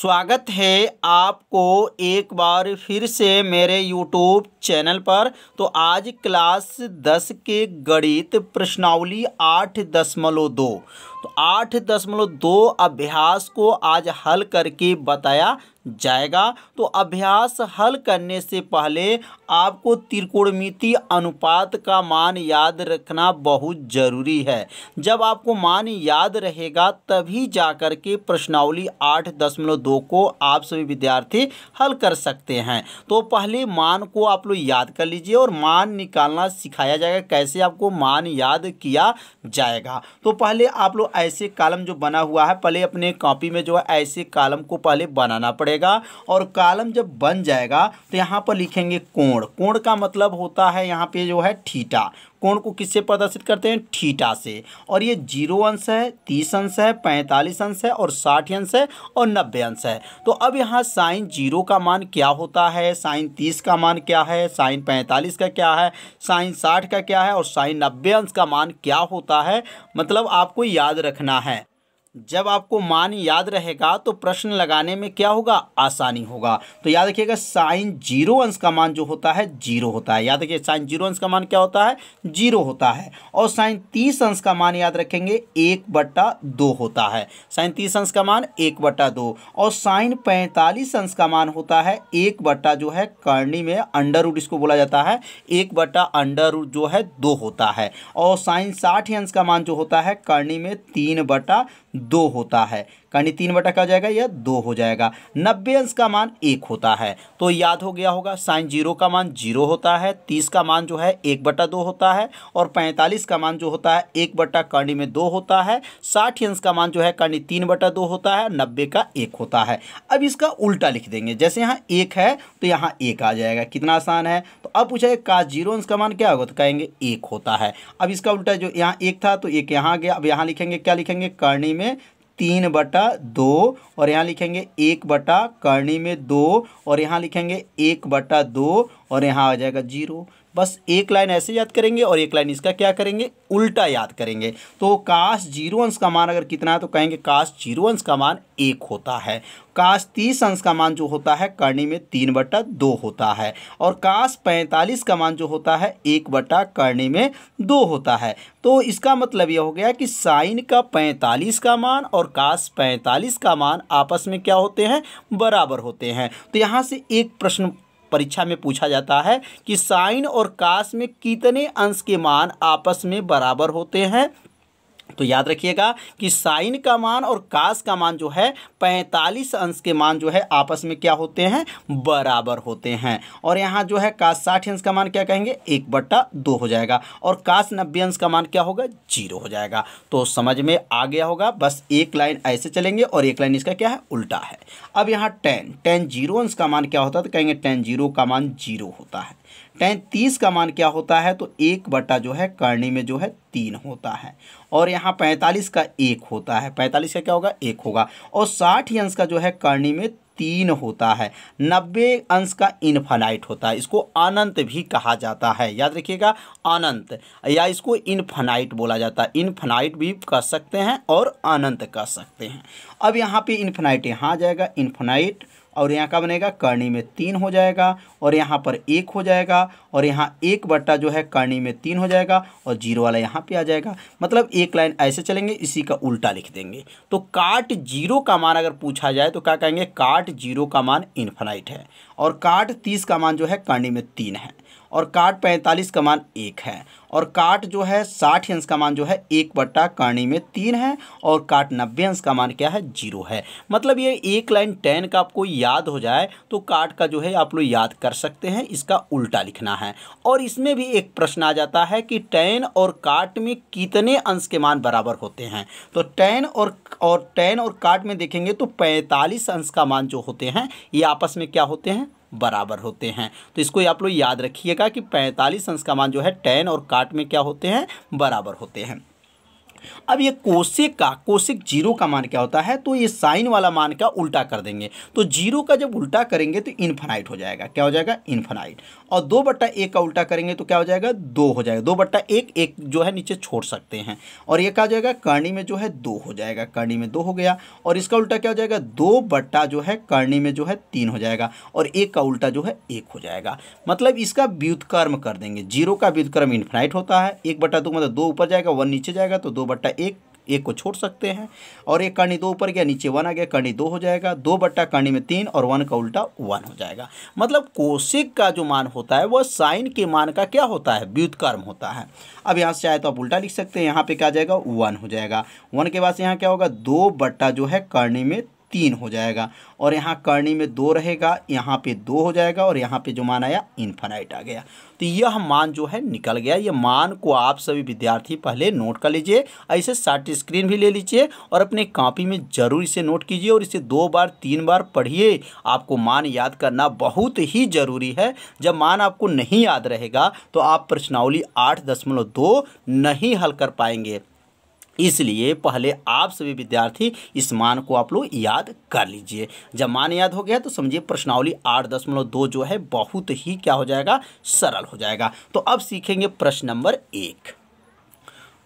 स्वागत है आपको एक बार फिर से मेरे यूट्यूब चैनल पर तो आज क्लास दस के गणित प्रश्नावली आठ दशमलव दो तो आठ दशमलव दो अभ्यास को आज हल करके बताया जाएगा तो अभ्यास हल करने से पहले आपको त्रिकोणमिति अनुपात का मान याद रखना बहुत ज़रूरी है जब आपको मान याद रहेगा तभी जाकर के प्रश्नावली आठ दशमलव दो को आप सभी विद्यार्थी हल कर सकते हैं तो पहले मान को आप लोग याद कर लीजिए और मान निकालना सिखाया जाएगा कैसे आपको मान याद किया जाएगा तो पहले आप लोग ऐसे कालम जो बना हुआ है पहले अपने कॉपी में जो है ऐसे कालम को पहले बनाना पड़ेगा और कालम जब बन जाएगा तो यहाँ पर लिखेंगे कोण कोण का मतलब होता है यहाँ पे जो है ठीटा कोण को किससे प्रदर्शित करते हैं ठीटा से और ये जीरो अंश है तीस अंश है पैंतालीस अंश है और साठ अंश है और नब्बे अंश है तो अब यहाँ साइन जीरो का मान क्या होता है साइन तीस का मान क्या है साइन पैंतालीस का क्या है साइन साठ का क्या है और साइन नब्बे अंश का मान क्या होता है मतलब आपको याद रखना है जब आपको मान याद रहेगा तो प्रश्न लगाने में क्या होगा आसानी होगा तो याद रखिएगा साइन जीरो अंश का मान जो होता है जीरो होता है याद रखिए साइन जीरो अंश का मान क्या होता है जीरो होता है और साइन तीस अंश का मान याद रखेंगे एक बट्टा दो होता है साइन तीस अंश का मान एक बट्टा दो और साइन पैंतालीस अंश का मान होता है एक बट्टा जो है करणी में अंडर रूट इसको बोला जाता है एक बट्टा अंडर रूट जो है दो होता है और साइन साठ अंश का मान जो होता है करणी में तीन बट्टा दो होता है कर्ण तीन बटा का जाएगा या दो हो जाएगा नब्बे अंश का मान एक होता है तो याद हो गया होगा साइन जीरो का मान जीरो होता है तीस का मान जो है एक बटा दो होता है और पैंतालीस का मान जो होता है एक बटा कर्णी में दो होता है साठ अंश का मान जो है कर्णी तीन बटा दो होता है नब्बे का एक होता है अब इसका उल्टा लिख देंगे जैसे यहाँ एक है तो यहाँ एक आ जाएगा कितना आसान है तो अब पूछेगा का जीरो अंश का मान क्या होगा तो कहेंगे एक होता है अब इसका उल्टा जो यहाँ एक था तो एक यहाँ गया अब यहाँ लिखेंगे क्या लिखेंगे कर्णी में तीन बटा दो और यहाँ लिखेंगे एक बटा करणी में दो और यहाँ लिखेंगे एक बटा दो और यहाँ आ जाएगा जीरो बस एक लाइन ऐसे याद करेंगे और एक लाइन इसका क्या करेंगे उल्टा याद करेंगे तो काश जीरो अंश का मान अगर कितना है तो कहेंगे काश जीरो अंश का मान एक होता है काश तीस अंश का मान जो होता है करणी में तीन बटा दो होता है और काश पैंतालीस का मान जो होता है एक बटा करणी में दो होता है तो इसका मतलब यह हो गया कि साइन का पैंतालीस का मान और काश पैंतालीस का मान आपस में क्या होते हैं बराबर होते हैं तो यहाँ से एक प्रश्न परीक्षा में पूछा जाता है कि साइन और कास में कितने अंश के मान आपस में बराबर होते हैं तो याद रखिएगा कि साइन का मान और कास का मान जो है पैंतालीस अंश के मान जो है आपस में क्या होते हैं बराबर होते हैं और यहाँ जो है कास साठ अंश का मान क्या कहेंगे एक बट्टा दो हो जाएगा और कास नब्बे अंश का मान क्या होगा जीरो हो जाएगा तो समझ में आ गया होगा बस एक लाइन ऐसे चलेंगे और एक लाइन इसका क्या है उल्टा है अब यहाँ टेन टेन जीरो अंश का मान क्या होता है तो कहेंगे टेन जीरो का मान जीरो होता है टेन तीस का मान क्या होता है तो एक बटा जो है करनी में जो है तीन होता है और यहाँ पैंतालीस का एक होता है पैंतालीस का क्या होगा एक होगा और साठ अंश का जो है करनी में तीन होता है नब्बे अंश का इनफानाइट होता है इसको अनंत भी कहा जाता है याद रखिएगा अनंत या इसको इनफानाइट बोला जाता है इनफानाइट भी कह सकते हैं और अनंत कह सकते हैं अब यहाँ पे इनफानाइट यहाँ आ जाएगा इनफानाइट और यहाँ का बनेगा करणी में तीन हो जाएगा और यहाँ पर एक हो जाएगा और यहाँ एक बट्टा जो है करणी में तीन हो जाएगा और जीरो वाला यहाँ पे आ जाएगा मतलब एक लाइन ऐसे चलेंगे इसी का उल्टा लिख देंगे तो काट जीरो का मान अगर पूछा जाए तो क्या कहेंगे काट जीरो का मान इन्फेनाइट है और काट तीस का मान जो है करणी में तीन है और काट पैंतालीस का मान एक है और काट जो है साठ अंश का मान जो है एक बट्टा कर्णी में तीन है और काट नब्बे अंश का मान क्या है जीरो है मतलब ये एक लाइन टेन का आपको याद हो जाए तो काट का जो है आप लोग याद कर सकते हैं इसका उल्टा लिखना है और इसमें भी एक प्रश्न आ जाता है कि टेन और काट में कितने अंश के मान बराबर होते हैं तो टेन और और टेन और काट में देखेंगे तो पैंतालीस अंश का मान जो होते हैं ये आपस में क्या होते हैं बराबर होते हैं तो इसको आप लोग याद रखिएगा कि पैंतालीस अंश का मान जो है टेन और काट में क्या होते हैं बराबर होते हैं अब ये कोशिक का कोशिक जीरो का मान क्या होता है तो ये साइन वाला मान का उल्टा कर देंगे तो जीरो का जब उल्टा करेंगे तो इन्फेनाइट हो जाएगा क्या हो जाएगा इन्फेनाइट और दो बट्टा एक का उल्टा करेंगे तो क्या हो जाएगा दो हो जाएगा दो बट्टा एक एक जो है नीचे छोड़ सकते हैं और ये क्या हो जाएगा कर्णी में जो है दो हो जाएगा कर्णी में दो हो गया और इसका उल्टा क्या हो जाएगा दो बट्टा जो है कर्णी में जो है तीन हो जाएगा और एक का उल्टा जो है एक हो जाएगा मतलब इसका व्युतकर्म कर देंगे जीरो का व्युतकर्म इन्फेनाइट होता है एक बट्टा दो मतलब दो ऊपर जाएगा वन नीचे जाएगा तो दो बट्टा एक एक को छोड़ सकते हैं और एक कर्णी दो ऊपर गया नीचे वन आ गया कर्णी दो हो जाएगा दो बट्टा कर्णी में तीन और वन का उल्टा वन हो जाएगा मतलब कोशिक का जो मान होता है वह साइन के मान का क्या होता है व्युतकर्म होता है अब यहाँ से चाहे तो आप उल्टा लिख सकते हैं यहाँ पे क्या जाएगा वन हो जाएगा वन के बाद से यहाँ क्या होगा दो बट्टा जो है कर्णी में तीन हो जाएगा और यहाँ करणी में दो रहेगा यहाँ पे दो हो जाएगा और यहाँ पे जो मान आया इन्फानाइट आ गया तो यह मान जो है निकल गया यह मान को आप सभी विद्यार्थी पहले नोट कर लीजिए ऐसे शार्ट स्क्रीन भी ले लीजिए और अपने कॉपी में ज़रूर इसे नोट कीजिए और इसे दो बार तीन बार पढ़िए आपको मान याद करना बहुत ही ज़रूरी है जब मान आपको नहीं याद रहेगा तो आप प्रश्नावली आठ दशमलव दो नहीं हल कर पाएंगे इसलिए पहले आप सभी विद्यार्थी इस मान को आप लोग याद कर लीजिए जब मान याद हो गया तो समझिए प्रश्नावली आठ दशमलव दो जो है बहुत ही क्या हो जाएगा सरल हो जाएगा तो अब सीखेंगे प्रश्न नंबर एक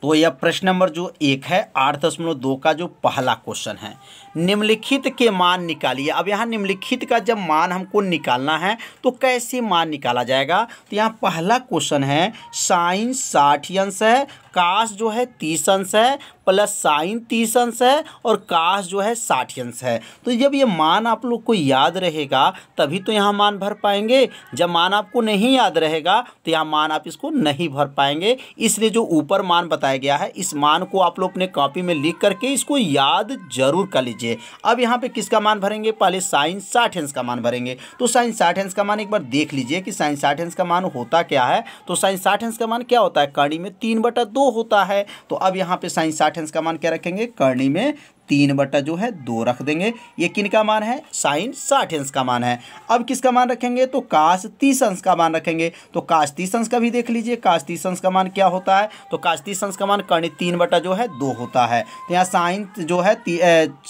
तो यह प्रश्न नंबर जो एक है आठ दशमलव दो का जो पहला क्वेश्चन है निम्नलिखित के मान निकालिए अब यहाँ निम्नलिखित का जब मान हमको निकालना है तो कैसे मान निकाला जाएगा तो यहाँ पहला क्वेश्चन है साइन साठ अंश है काश जो है तीस अंश है प्लस साइन तीस अंश है और काश जो है साठ अंश है तो जब ये मान आप लोग को याद रहेगा तभी तो यहाँ मान भर पाएंगे जब मान आपको नहीं याद रहेगा तो यहाँ मान आप इसको नहीं भर पाएंगे इसलिए जो ऊपर मान बताया गया है इस मान को आप लोग अपने कॉपी में लिख करके इसको याद जरूर कर लीजिए अब यहाँ पे किसका मान भरेंगे पहले साइन साठ अंश का मान भरेंगे तो साइन साठ अंश का मान एक बार देख लीजिए कि साइन साठ अंश का मान होता क्या है तो साइन साठ अंश का मान क्या होता है कड़ी में तीन बटा दो दो होता है तो अब यहाँ पे साइन साठ अंश का मान क्या रखेंगे करणी में तीन बटा जो है दो रख देंगे ये किन का मान है साइन साठ अंश का मान है अब किसका मान रखेंगे तो काश तीस अंश का मान रखेंगे तो काश तीस अंश का भी देख लीजिए काश तीस अंश का मान क्या होता है तो काश तीस अंश का मान कर्णी तीन बटा जो है दो होता है तो यहाँ साइन जो है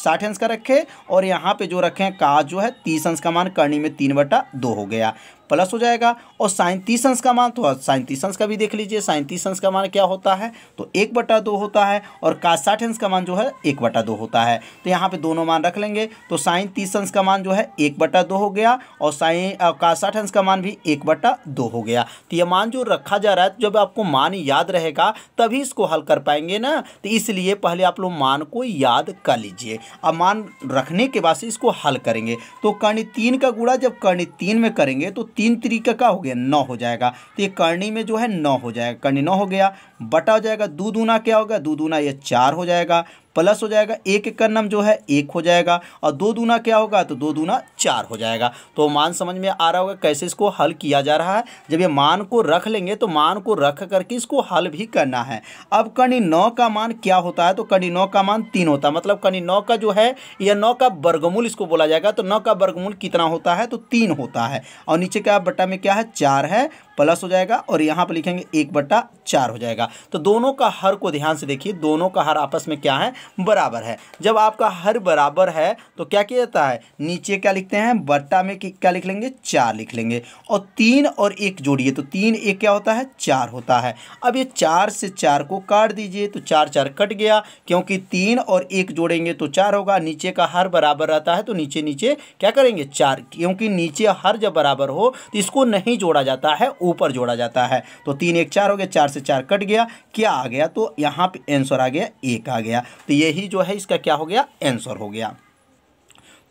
साठ अंश का रखें और यहाँ पे जो रखें काश जो है तीस अंश का मान कर्णी में तीन बटा हो गया प्लस हो जाएगा और साइन अंश का मान तो साइंतीस अंश का भी देख लीजिए साइंतीस अंश का मान क्या होता है तो एक बटा दो होता है और का साठ अंश का मान जो है एक बटा दो होता है तो यहाँ पे दोनों मान रख लेंगे तो साइन तीस अंश का मान जो है एक बटा दो हो गया और साइन का साठ अंश का मान भी एक बटा दो हो गया तो यह मान जो रखा जा रहा है जब आपको मान याद रहेगा तभी इसको हल कर पाएंगे ना तो इसलिए पहले आप लोग मान को याद कर लीजिए अब मान रखने के बाद से इसको हल करेंगे तो कर्ण तीन का गुड़ा जब कर्ण तीन में करेंगे तो तीन तरीका का हो गया नौ हो जाएगा तो ये करनी में जो है नौ हो जाएगा करनी नौ हो गया बटा हो जाएगा दो दूना क्या होगा दो दूना ये चार हो जाएगा प्लस हो जाएगा एक एक का नम जो है एक हो जाएगा और दो दूना क्या होगा तो दो दूना चार हो जाएगा तो मान समझ में आ रहा होगा कैसे इसको हल किया जा रहा है जब ये मान को रख लेंगे तो मान को रख करके इसको हल भी करना है अब कणी नौ का मान क्या होता है तो कणी नौ का मान तीन होता है मतलब कणी नौ का जो है या नौ का वर्गमूल इसको बोला जाएगा तो नौ का वर्गमूल कितना होता है तो तीन होता है और नीचे का बट्टा में क्या है चार है प्लस हो जाएगा और यहाँ पर लिखेंगे एक बट्टा चार हो जाएगा तो दोनों का हर को ध्यान से देखिए दोनों का हर आपस में क्या है बराबर है जब आपका हर बराबर है तो क्या किया जाता है नीचे क्या लिखते हैं बट्टा में क्या लिख लेंगे चार लिख लेंगे और तीन और एक जोड़िए तो तीन एक क्या होता है चार होता है अब ये चार से चार को काट दीजिए तो चार चार कट गया क्योंकि तीन और एक जोड़ेंगे तो चार होगा नीचे का हर बराबर रहता है तो नीचे नीचे क्या करेंगे चार क्योंकि नीचे हर जब बराबर हो तो इसको नहीं जोड़ा जाता है ओ ऊपर जोड़ा जाता है तो तीन एक चार हो गया चार से चार कट गया क्या आ गया तो यहाँ पे आंसर आ गया एक आ गया तो यही जो है इसका क्या हो गया आंसर हो गया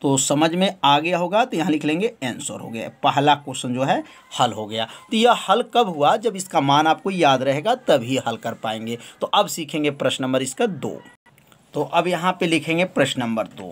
तो समझ में आ गया होगा तो यहाँ लिख लेंगे आंसर हो गया पहला क्वेश्चन जो है हल हो गया तो यह हल कब हुआ जब इसका मान आपको याद रहेगा तभी हल कर पाएंगे तो अब सीखेंगे प्रश्न नंबर इसका दो तो अब यहाँ पे लिखेंगे प्रश्न नंबर दो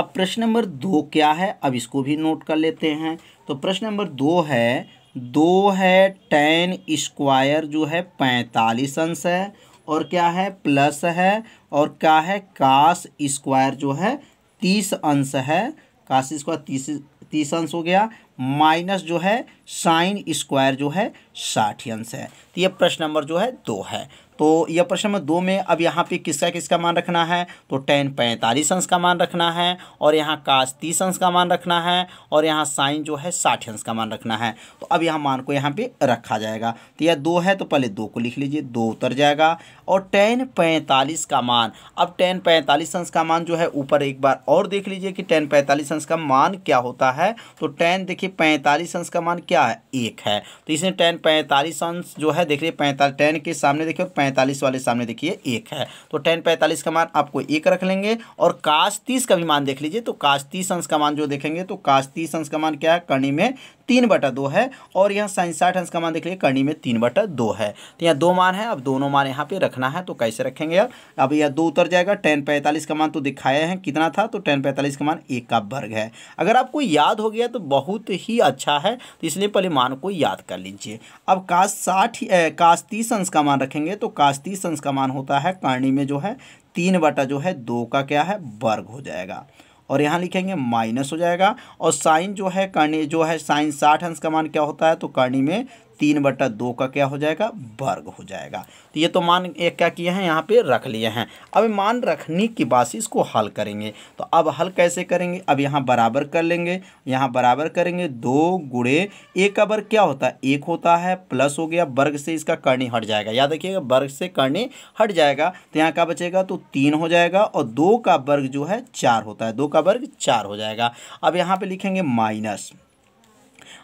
अब प्रश्न नंबर दो क्या है अब इसको भी नोट कर लेते हैं तो प्रश्न नंबर दो है दो है टेन स्क्वायर जो है पैंतालीस अंश है और क्या है प्लस है और क्या है काश स्क्वायर जो है तीस अंश है काश स्क्वायर तीस तीस अंश हो गया माइनस जो है साइन स्क्वायर जो है साठ अंश है तो ये प्रश्न नंबर जो है दो है तो यह प्रश्न नंबर दो में अब यहाँ पे किसका किसका मान रखना है तो टेन पैंतालीस अंश का मान रखना है और यहाँ काश तीस अंश का मान रखना है और यहाँ साइन जो है साठ अंश का मान रखना है तो अब यहाँ मान को यहाँ पे रखा जाएगा तो यह दो है तो पहले दो को लिख लीजिए दो उतर जाएगा और टेन पैंतालीस का मान अब टेन पैंतालीस अंश का मान जो है ऊपर एक बार और देख लीजिए कि टेन पैंतालीस अंश का मान क्या होता है तो टेन देखिए पैंतालीस अंश का मान क्या है एक है तो इसमें टेन पैंतालीस अंश जो है देख लीजिए पैंतालीस टेन के सामने देखिए पैंतालीस वाले सामने देखिए एक है तो टेन पैंतालीस का मान आपको एक रख लेंगे और काश तीस का भी मान देख लीजिए तो काश तीस अंश का मान जो देखेंगे तो काश तीस अंश का मान क्या है कर्णी में तीन बटा दो है और यहाँ साइन साठ अंश का मान देख लीजिए कर्णी में तीन बटा दो है तो यहाँ दो मान है अब दोनों मान यहाँ पे रखना है तो कैसे रखेंगे अब अब यह दो उतर जाएगा टेन पैंतालीस का मान तो दिखाए हैं कितना था तो टेन पैंतालीस का मान एक का वर्ग है अगर आपको याद हो गया तो बहुत ही अच्छा है तो इसलिए पहले मान को याद कर लीजिए अब काश साठ काश तीस अंश का मान रखेंगे तो का मान होता है कर्णी में जो है तीन बटा जो है दो का क्या है वर्ग हो जाएगा और यहाँ लिखेंगे माइनस हो जाएगा और साइन जो है कर्णी जो है साइन साठ अंश का मान क्या होता है तो कर्णी में तीन बटा दो का क्या हो जाएगा वर्ग हो जाएगा तो ये तो मान एक क्या किए हैं यहाँ पे रख लिए हैं अब मान रखने की बात से इसको हल करेंगे तो अब हल कैसे करेंगे अब यहाँ बराबर कर लेंगे यहाँ बराबर करेंगे दो गुड़े एक का वर्ग क्या होता है एक होता है प्लस हो गया वर्ग से इसका करनी हट जाएगा याद रखिएगा वर्ग से करनी हट जाएगा तो यहाँ क्या बचेगा तो तीन हो जाएगा और दो का वर्ग जो है चार होता है दो का वर्ग चार हो जाएगा अब यहाँ पर लिखेंगे माइनस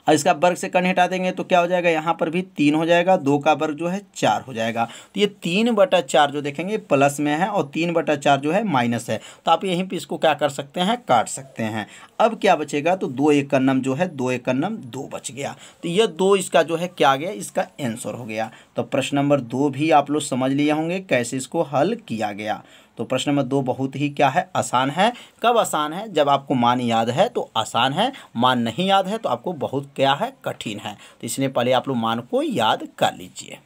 और इसका वर्ग से कर्ण हटा देंगे तो क्या हो जाएगा यहाँ पर भी तीन हो जाएगा दो का वर्ग जो है चार हो जाएगा तो ये तीन बटा चार जो देखेंगे प्लस में है और तीन बटा चार जो है माइनस है तो आप यहीं पर इसको क्या कर सकते हैं काट सकते हैं अब क्या बचेगा तो दो एक कन्नम जो है दो एक कन्नम दो बच गया तो यह दो इसका जो है क्या आ गया इसका आंसर हो गया तो प्रश्न नंबर दो भी आप लोग समझ लिए होंगे कैसे इसको हल किया गया तो प्रश्न नंबर दो बहुत ही क्या है आसान है कब आसान है जब आपको मान याद है तो आसान है मान नहीं याद है तो आपको बहुत क्या है कठिन है तो इसलिए पहले आप लोग मान को याद कर लीजिए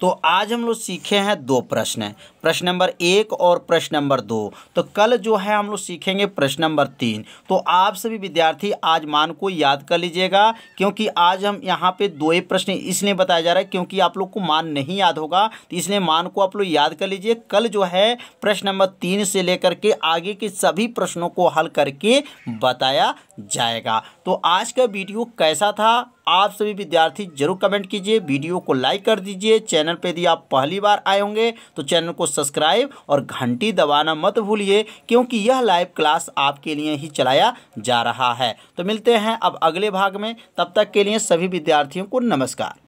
तो आज हम लोग सीखे हैं दो प्रश्न प्रश्न नंबर एक और प्रश्न नंबर दो तो कल जो है हम लोग सीखेंगे प्रश्न नंबर तीन तो आप सभी विद्यार्थी आज मान को याद कर लीजिएगा क्योंकि आज हम यहाँ पे दो ही प्रश्न इसलिए बताया जा रहा है क्योंकि आप लोग को मान नहीं याद होगा तो इसलिए मान को आप लोग याद कर लीजिए कल जो है प्रश्न नंबर तीन से लेकर के आगे के सभी प्रश्नों को हल करके बताया जाएगा तो आज का वीडियो कैसा था आप सभी विद्यार्थी जरूर कमेंट कीजिए वीडियो को लाइक कर दीजिए चैनल पर यदि आप पहली बार आए होंगे तो चैनल को सब्सक्राइब और घंटी दबाना मत भूलिए क्योंकि यह लाइव क्लास आपके लिए ही चलाया जा रहा है तो मिलते हैं अब अगले भाग में तब तक के लिए सभी विद्यार्थियों को नमस्कार